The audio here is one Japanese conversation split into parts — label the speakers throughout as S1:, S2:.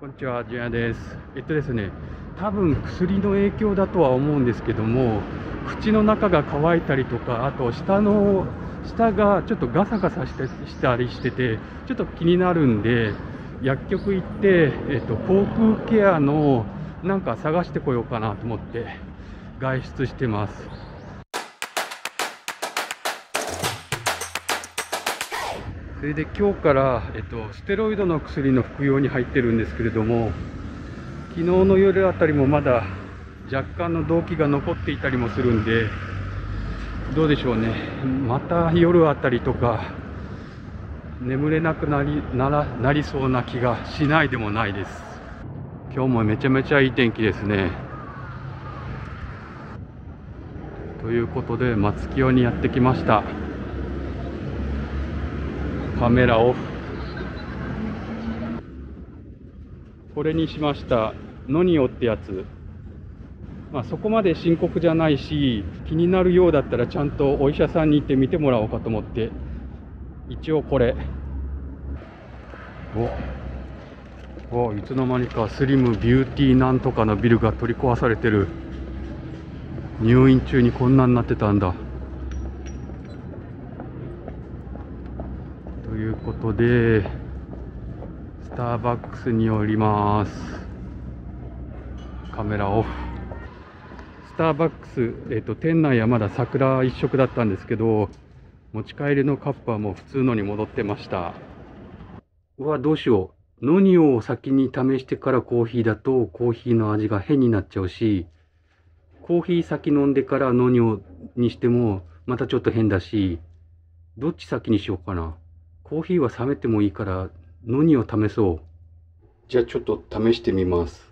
S1: こんにちは、ジュアです。えっとですね、多分薬の影響だとは思うんですけども、口の中が乾いたりとか、あと下の、下がちょっとガサガサしてしたりしてて、ちょっと気になるんで、薬局行って、えっと、口腔ケアのなんか探してこようかなと思って、外出してます。それで今日から、えっと、ステロイドの薬の服用に入ってるんですけれども昨日の夜あたりもまだ若干の動悸が残っていたりもするんでどうでしょうねまた夜あたりとか眠れなくなりならなりそうな気がしないでもないです今日もめちゃめちゃいい天気ですねということで松清にやってきましたカメラオフこれにしましたノニオってやつまあ、そこまで深刻じゃないし気になるようだったらちゃんとお医者さんに行って見てもらおうかと思って一応これおおいつの間にかスリムビューティーなんとかのビルが取り壊されてる入院中にこんなになってたんだことでスターバックスに寄りますカメラオフスターバックス、えーと、店内はまだ桜一色だったんですけど持ち帰りのカップはもう普通のに戻ってましたうわどうしよう何を先に試してからコーヒーだとコーヒーの味が変になっちゃうしコーヒー先飲んでからノニョにしてもまたちょっと変だしどっち先にしようかなコーヒーは冷めてもいいから何を試そうじゃあちょっと試してみます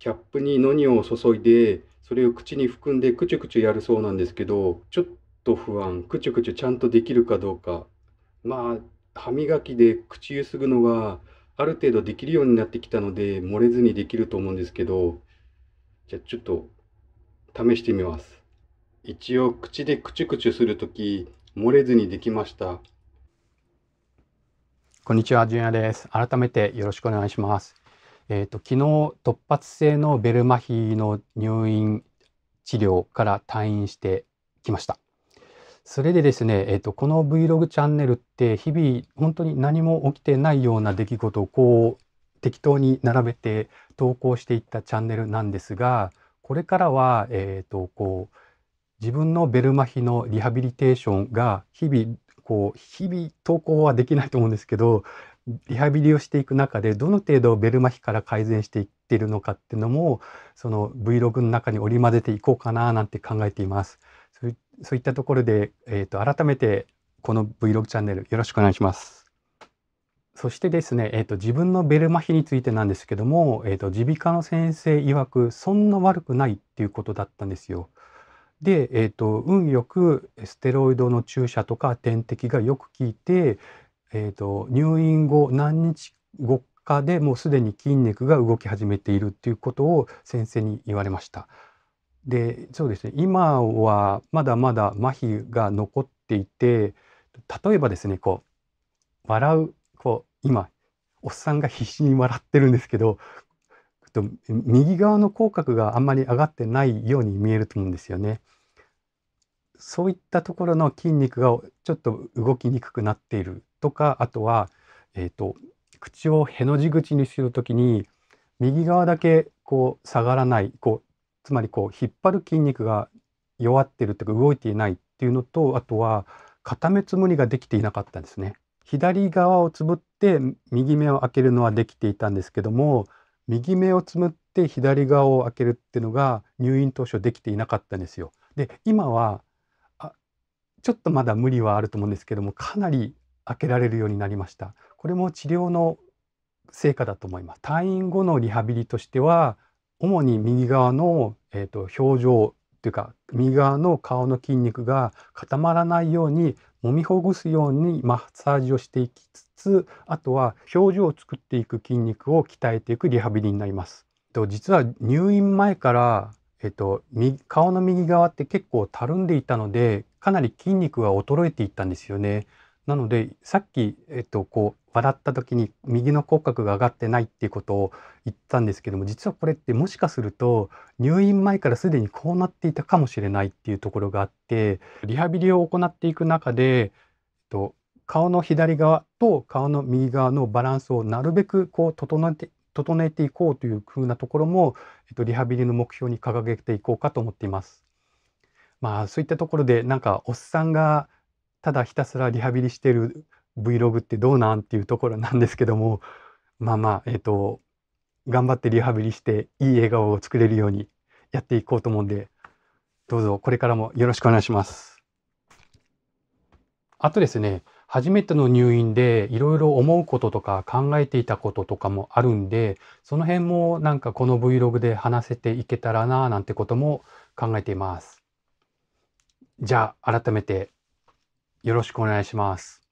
S1: キャップにのニを注いでそれを口に含んでくちゅくちゅやるそうなんですけどちょっと不安くちゅくちゅちゃんとできるかどうかまあ歯磨きで口ゆすぐのがある程度できるようになってきたので漏れずにできると思うんですけどじゃあちょっと試してみます一応口でくちゅくちゅするとき漏れずにできましたこんにちは、純也です。改めてよろしくお願いします。えっ、ー、と、昨日突発性のベル麻痺の入院治療から退院してきました。それでですね、えっ、ー、と、この Vlog チャンネルって日々本当に何も起きてないような出来事をこう適当に並べて投稿していったチャンネルなんですが、これからは、えっ、ー、と、こう、自分のベル麻痺のリハビリテーションが日々こう日々投稿はできないと思うんですけどリハビリをしていく中でどの程度ベル麻痺から改善していってるのかっていうのもその Vlog の中に織り交ぜていこうかななんて考えています。そういったところで、えーと、改めてこの Vlog チャンネルよろしくお願いします。そしてですね、えーと、と自分のベル麻痺についてなんですけども耳鼻科の先生曰くそんな悪くないっていうことだったんですよ。で、えーと、運よくステロイドの注射とか点滴がよく効いて、えーと、と入院後何日後かでもうすでに筋肉が動き始めているっていうことを先生に言われました。でそうですね今はまだまだ麻痺が残っていて例えばですねこう笑うこう今おっさんが必死に笑ってるんですけど右側の口角があんまり上がってないように見えると思うんですよね。そういったところの筋肉がちょっと動きにくくなっているとかあとは、えーと、口をへの字口にする時に右側だけこう下がらないこうつまりこう引っ張る筋肉が弱ってるというか動いていないっていうのとあとは固めつむりができていなかったんですね。左側をつぶって右目を開けるのはできていたんですけども右目をつむって左側を開けるっていうのが入院当初できていなかったんですよ。で今はちょっとまだ無理はあると思うんですけどもかなり開けられるようになりましたこれも治療の成果だと思います退院後のリハビリとしては主に右側の、えーと、表情というか右側の顔の筋肉が固まらないように揉みほぐすようにマッサージをしていきつつあとは表情を作っていく筋肉を鍛えていくリハビリになります。と実は入院前からえっと、顔の右側って結構たるんでいたのでかなり筋肉が衰えていったんですよね。なのでさっき、えっと、こう笑った時に右の骨格が上がってないっていうことを言ったんですけども実はこれってもしかすると入院前からすでにこうなっていたかもしれないっていうところがあってリハビリを行っていく中で、えっと、顔の左側と顔の右側のバランスをなるべくこう整えて整えていこうというふうなところも、えっと、リハビリの目標に掲げていこうかと思っています。まあそういったところでなんかおっさんがただひたすらリハビリしてる Vlog ってどうなんっていうところなんですけども まあまあえっ、ー、と頑張ってリハビリしていい笑顔を作れるようにやっていこうと思うんでどうぞこれからもよろしくお願いします。あとですね初めての入院でいろいろ思うこととか考えていたこととかもあるんでその辺もなんかこの Vlog で話せていけたらななんてことも考えています。じゃあ改めてよろしくお願いします。